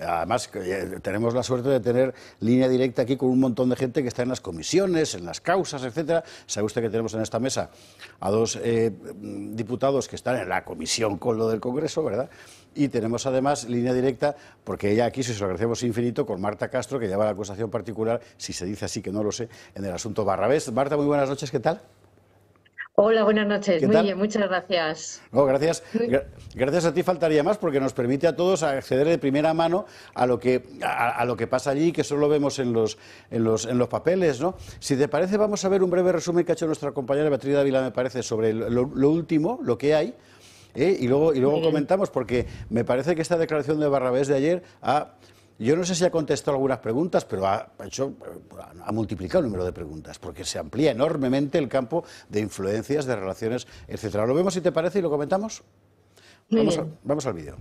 Además, eh, tenemos la suerte de tener línea directa aquí con un montón de gente que está en las comisiones, en las causas, etcétera. Sabe usted que tenemos en esta mesa a dos eh, diputados que están en la comisión con lo del Congreso, ¿verdad? Y tenemos además línea directa, porque ella aquí, se lo agradecemos infinito, con Marta Castro, que lleva la acusación particular, si se dice así que no lo sé, en el asunto Barrabés. Marta, muy buenas noches, ¿qué tal? Hola, buenas noches. Muy bien, muchas gracias. No, gracias. Gracias a ti faltaría más porque nos permite a todos acceder de primera mano a lo que, a, lo que pasa allí, que solo vemos en los, en, los, en los papeles. ¿no? Si te parece, vamos a ver un breve resumen que ha hecho nuestra compañera Beatriz Dávila, me parece, sobre lo, último, lo que hay. ¿eh? Y luego, y luego comentamos, porque me parece que esta declaración de Barrabés de ayer ha yo no sé si ha contestado algunas preguntas, pero ha, hecho, eh, ha multiplicado el número de preguntas, porque se amplía enormemente el campo de influencias, de relaciones, etcétera. Lo vemos si te parece y lo comentamos. Vamos, vamos al vídeo.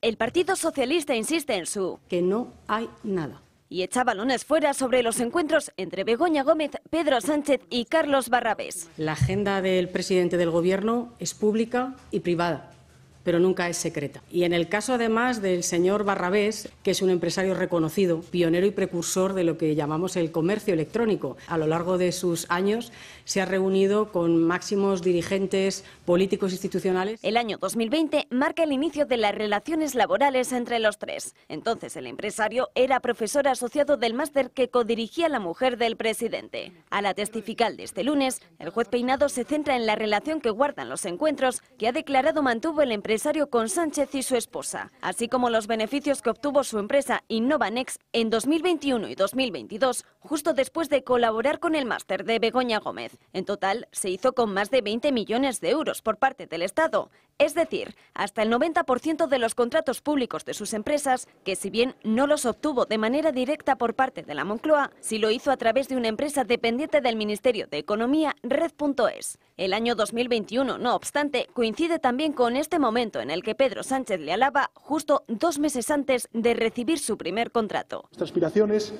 El Partido Socialista insiste en su... Que no hay nada. Y echa balones fuera sobre los encuentros entre Begoña Gómez, Pedro Sánchez y Carlos Barrabés. La agenda del presidente del Gobierno es pública y privada pero nunca es secreta. Y en el caso además del señor Barrabés, que es un empresario reconocido, pionero y precursor de lo que llamamos el comercio electrónico, a lo largo de sus años se ha reunido con máximos dirigentes políticos institucionales. El año 2020 marca el inicio de las relaciones laborales entre los tres. Entonces el empresario era profesor asociado del máster que codirigía la mujer del presidente. A la testifical de este lunes, el juez Peinado se centra en la relación que guardan los encuentros que ha declarado mantuvo el empresario con Sánchez y su esposa, así como los beneficios que obtuvo su empresa Innovanex en 2021 y 2022, justo después de colaborar con el máster de Begoña Gómez. En total, se hizo con más de 20 millones de euros por parte del Estado. Es decir, hasta el 90% de los contratos públicos de sus empresas, que si bien no los obtuvo de manera directa por parte de la Moncloa, sí lo hizo a través de una empresa dependiente del Ministerio de Economía, Red.es. El año 2021, no obstante, coincide también con este momento en el que Pedro Sánchez le alaba justo dos meses antes de recibir su primer contrato. Estas aspiraciones.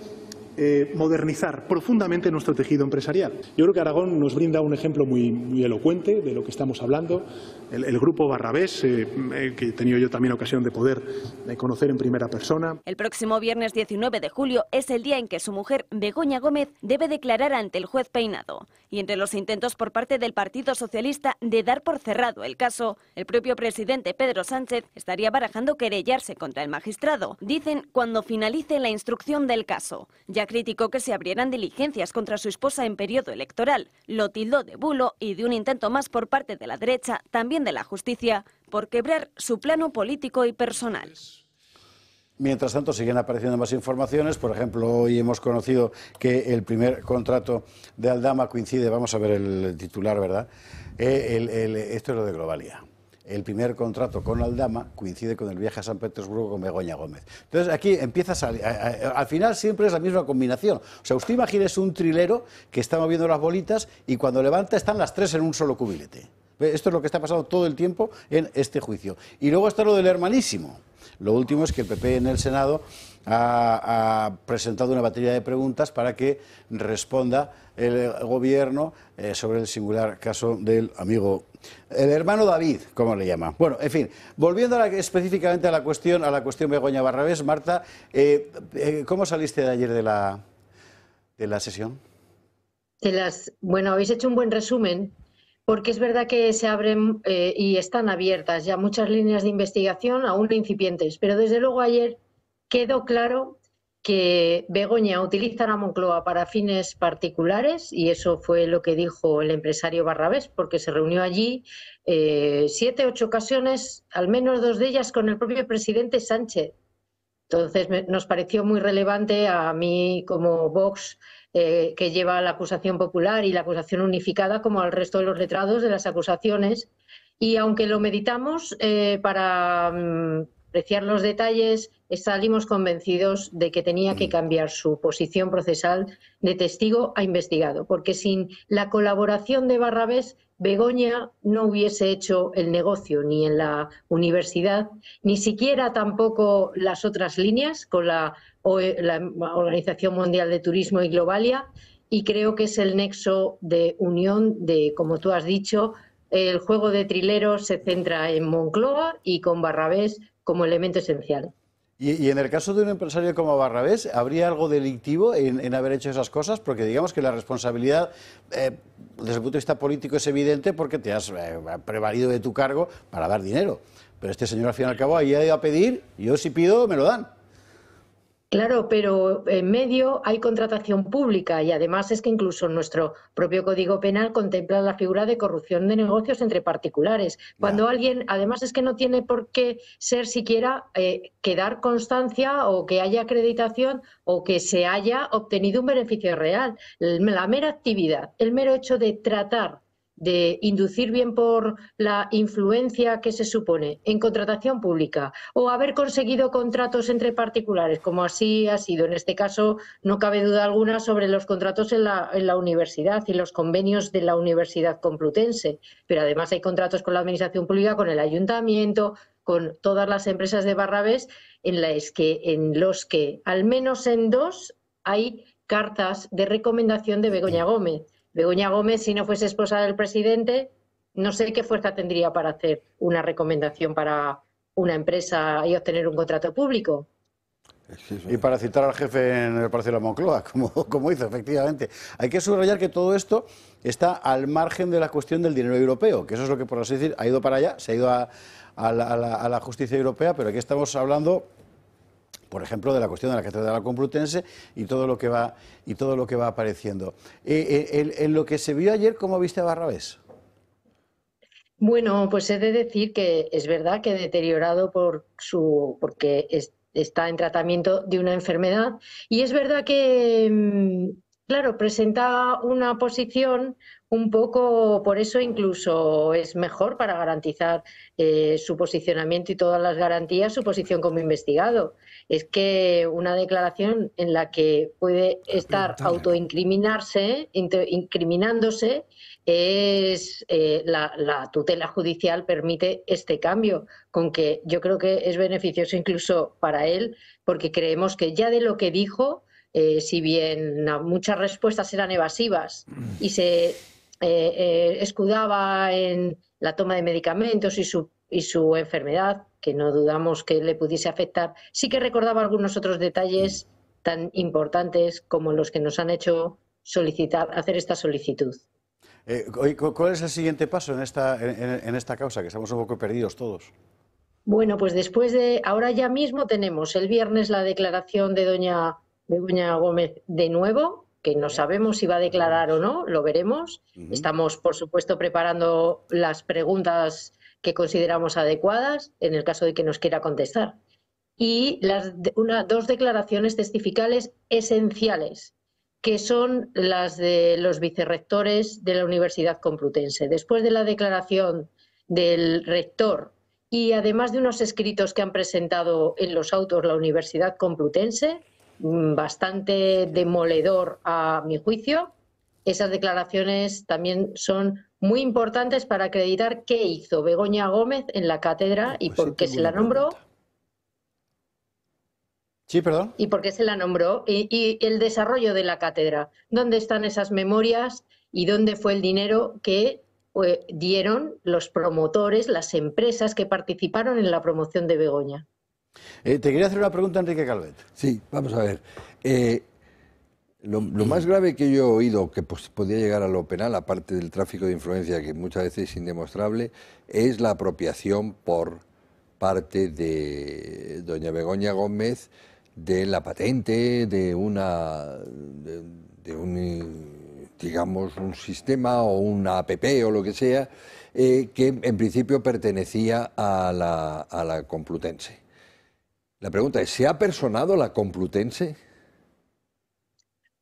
Eh, modernizar profundamente nuestro tejido empresarial. Yo creo que Aragón nos brinda un ejemplo muy, muy elocuente de lo que estamos hablando. El, grupo Barrabés, eh, eh, que he tenido yo también ocasión de poder conocer en primera persona. El próximo viernes 19 de julio es el día en que su mujer, Begoña Gómez, debe declarar ante el juez Peinado. Y entre los intentos por parte del Partido Socialista de dar por cerrado el caso, el propio presidente Pedro Sánchez estaría barajando querellarse contra el magistrado, dicen cuando finalice la instrucción del caso, ya criticó que se abrieran diligencias contra su esposa en periodo electoral. Lo tildó de bulo y de un intento más por parte de la derecha, también de la justicia, por quebrar su plano político y personal. Mientras tanto, siguen apareciendo más informaciones. Por ejemplo, hoy hemos conocido que el primer contrato de Aldama coincide, vamos a ver el titular, ¿verdad? Eh, esto es lo de Globalia el primer contrato con Aldama coincide con el viaje a San Petersburgo con Begoña Gómez. Entonces aquí empieza a, salir... al final siempre es la misma combinación. O sea, usted es un trilero que está moviendo las bolitas y cuando levanta están las tres en un solo cubilete. Esto es lo que está pasando todo el tiempo en este juicio. Y luego está lo del hermanísimo. Lo último es que el PP en el Senado ha, presentado una batería de preguntas para que responda el gobierno eh, sobre el singular caso del amigo, el hermano David, como le llama. Bueno, en fin, volviendo específicamente a la cuestión, a la cuestión Begoña Barrabés, Marta, eh, eh, ¿cómo saliste de ayer de la, de la sesión? bueno, habéis hecho un buen resumen, porque es verdad que se abren y están abiertas ya muchas líneas de investigación, aún incipientes, pero desde luego ayer Quedó claro que Begoña utiliza la Moncloa para fines particulares y eso fue lo que dijo el empresario Barrabés, porque se reunió allí eh, siete, ocho ocasiones, al menos dos de ellas con el propio presidente Sánchez. Entonces nos pareció muy relevante a mí como Vox, eh, que lleva la acusación popular y la acusación unificada, como al resto de los letrados de las acusaciones. Y aunque lo meditamos eh, para mm, apreciar los detalles, salimos convencidos de que tenía que mm. cambiar su posición procesal de testigo a investigado, porque sin la colaboración de Barrabés, Begoña no hubiese hecho el negocio ni en la universidad, ni siquiera tampoco las otras líneas con la, e, Organización Mundial de Turismo y Globalia, y creo que es el nexo de unión de, como tú has dicho, el juego de trileros se centra en Moncloa y con Barrabés como elemento esencial. Y, en el caso de un empresario como Barrabés, ¿habría algo delictivo en, haber hecho esas cosas? Porque digamos que la responsabilidad, eh, desde el punto de vista político, es evidente porque te has eh, prevalido de tu cargo para dar dinero. Pero este señor, al fin y al cabo, ahí ha ido a pedir, yo si pido, me lo dan. Claro, pero en medio hay contratación pública y además es que incluso nuestro propio Código Penal contempla la figura de corrupción de negocios entre particulares. Cuando alguien, además es que no tiene por qué ser siquiera eh, que dar constancia o que haya acreditación o que se haya obtenido un beneficio real. La mera actividad, el mero hecho de tratar de inducir bien por la influencia que se supone en contratación pública o haber conseguido contratos entre particulares, como así ha sido en este caso, no cabe duda alguna sobre los contratos en la, en la universidad y los convenios de la Universidad Complutense. Pero además hay contratos con la Administración Pública, con el Ayuntamiento, con todas las empresas de Barrabés, en, las que, en los que al menos en dos hay cartas de recomendación de Begoña Gómez Begoña Gómez, si no fuese esposa del presidente, no sé qué fuerza tendría para hacer una recomendación para una empresa y obtener un contrato público. Y para citar al jefe en el Palacio de la Moncloa, como, como hizo, efectivamente. Hay que subrayar que todo esto está al margen de la cuestión del dinero europeo, que eso es lo que, por así decir, ha ido para allá, se ha ido a la justicia europea, pero aquí estamos hablando por ejemplo, de la cuestión de la Catedral Complutense y todo lo que va, y todo lo que va apareciendo. Eh, eh, en, lo que se vio ayer, ¿cómo viste a Barrabés? Bueno, pues he de decir que es verdad que deteriorado por su, porque está en tratamiento de una enfermedad y es verdad que, mm, claro, presenta una posición un poco por eso incluso es mejor para garantizar eh, su posicionamiento y todas las garantías su posición como investigado. Es que una declaración en la que puede estar autoincriminarse, incriminándose, es eh, la, tutela judicial permite este cambio, con que yo creo que es beneficioso incluso para él, porque creemos que ya de lo que dijo eh, si bien muchas respuestas eran evasivas y se eh, eh, escudaba en la toma de medicamentos y su, y su enfermedad, que no dudamos que le pudiese afectar, sí que recordaba algunos otros detalles tan importantes como los que nos han hecho solicitar, hacer esta solicitud. Eh, ¿Cuál es el siguiente paso en esta, en, esta causa? Que estamos un poco perdidos todos. Bueno, pues después de ahora ya mismo tenemos el viernes la declaración de doña Gómez de nuevo, no sabemos si va a declarar o no, lo veremos. Estamos, por supuesto, preparando las preguntas que consideramos adecuadas en el caso de que nos quiera contestar. Y las, una, dos declaraciones testificales esenciales, que son las de los vicerrectores de la Universidad Complutense. Después de la declaración del rector y además de unos escritos que han presentado en los autos la Universidad Complutense, Mm, bastante demoledor a mi juicio. Esas declaraciones también son muy importantes para acreditar qué hizo Begoña Gómez en la cátedra pues y por qué se la nombró. Sí, perdón. Y por qué se la nombró y, el desarrollo de la cátedra. ¿Dónde están esas memorias y dónde fue el dinero que eh, dieron los promotores, las empresas que participaron en la promoción de Begoña? Eh, te quería hacer una pregunta, Enrique Calvet. Sí, vamos a ver. Eh, lo, más grave que yo he oído que pues, podía llegar a lo penal, aparte del tráfico de influencia, que muchas veces es indemostrable, es la apropiación por parte de doña Begoña Gómez de la patente, de una. un digamos, un sistema o una app o lo que sea, eh, que en principio pertenecía a la Complutense. La pregunta es, ¿se ha personado la Complutense?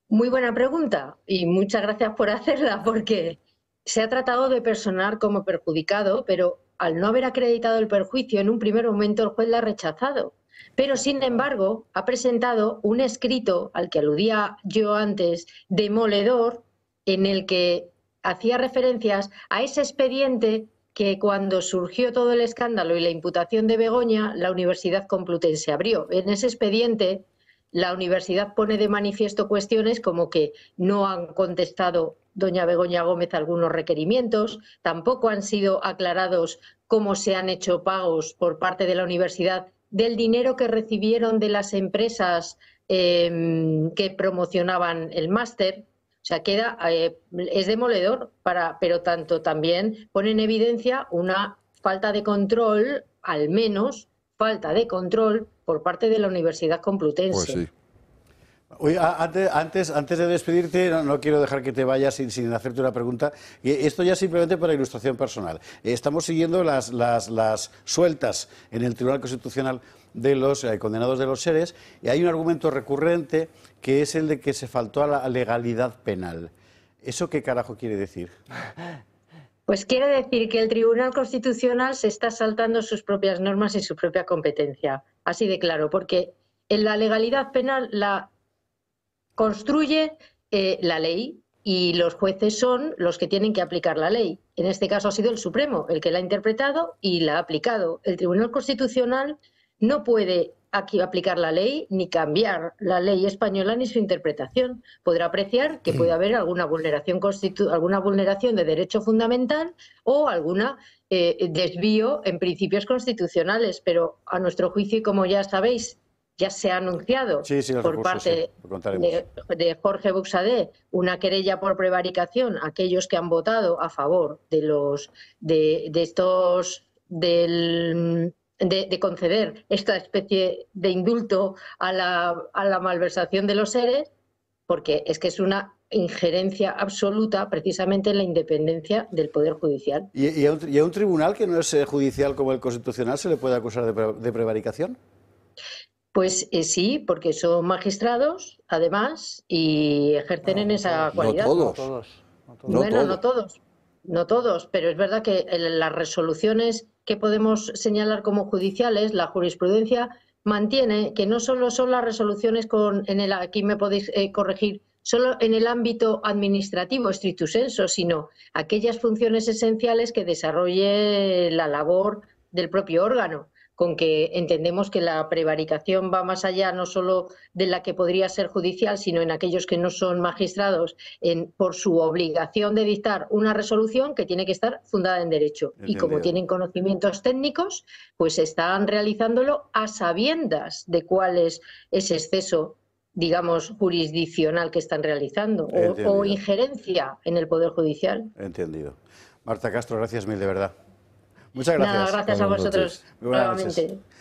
Muy buena pregunta y muchas gracias por hacerla porque se ha tratado de personar como perjudicado, pero al no haber acreditado el perjuicio en un primer momento el juez la ha rechazado. Pero, sin embargo, ha presentado un escrito al que aludía yo antes, demoledor, en el que hacía referencias a ese expediente que cuando surgió todo el escándalo y la imputación de Begoña, la Universidad Complutense abrió. En ese expediente, la universidad pone de manifiesto cuestiones como que no han contestado doña Begoña Gómez algunos requerimientos, tampoco han sido aclarados cómo se han hecho pagos por parte de la universidad del dinero que recibieron de las empresas em, que promocionaban el máster. O sea, queda, eh, es demoledor, para, pero tanto también pone en evidencia una falta de control, al menos falta de control por parte de la Universidad Complutense. Pues antes, antes, de despedirte, no, quiero dejar que te vayas sin, hacerte una pregunta. Esto ya simplemente para ilustración personal. Estamos siguiendo las, las, sueltas en el Tribunal Constitucional de los eh, condenados de los seres y hay un argumento recurrente que es el de que se faltó a la legalidad penal. ¿Eso qué carajo quiere decir? Pues quiere decir que el Tribunal Constitucional se está saltando sus propias normas y su propia competencia. Así de claro, porque en la legalidad penal la construye eh, la ley y los jueces son los que tienen que aplicar la ley. En este caso ha sido el Supremo el que la ha interpretado y la ha aplicado. El Tribunal Constitucional no puede aquí aplicar la ley ni cambiar la ley española ni su interpretación. Podrá apreciar que puede haber alguna vulneración, alguna vulneración de derecho fundamental o alguna eh, desvío en principios constitucionales, pero a nuestro juicio, como ya sabéis, ya se ha anunciado por parte de, Jorge Buxadé una querella por prevaricación a aquellos que han votado a favor de los de, estos del de, conceder esta especie de indulto a la, a la malversación de los seres, porque es que es una injerencia absoluta precisamente en la independencia del Poder Judicial. ¿Y, y, a, un, tribunal que no es eh, judicial como el Constitucional se le puede acusar de, de prevaricación? Pues eh, sí, porque son magistrados, además, y ejercen ah, en esa cualidad. No todos. No todos. Bueno, no todos. No todos, pero es verdad que las resoluciones que podemos señalar como judiciales, la jurisprudencia mantiene que no solo son las resoluciones con, en el, aquí me podéis eh, corregir, solo en el ámbito administrativo estricto senso, sino aquellas funciones esenciales que desarrolle la labor del propio órgano con que entendemos que la prevaricación va más allá no solo de la que podría ser judicial, sino en aquellos que no son magistrados, en, por su obligación de dictar una resolución que tiene que estar fundada en derecho. Y como tienen conocimientos técnicos, pues están realizándolo a sabiendas de cuál es ese exceso digamos, jurisdiccional que están realizando o injerencia en el Poder Judicial. Entendido. Marta Castro, gracias mil de verdad. Muchas gracias. Nada, gracias a vosotros. Muy buenas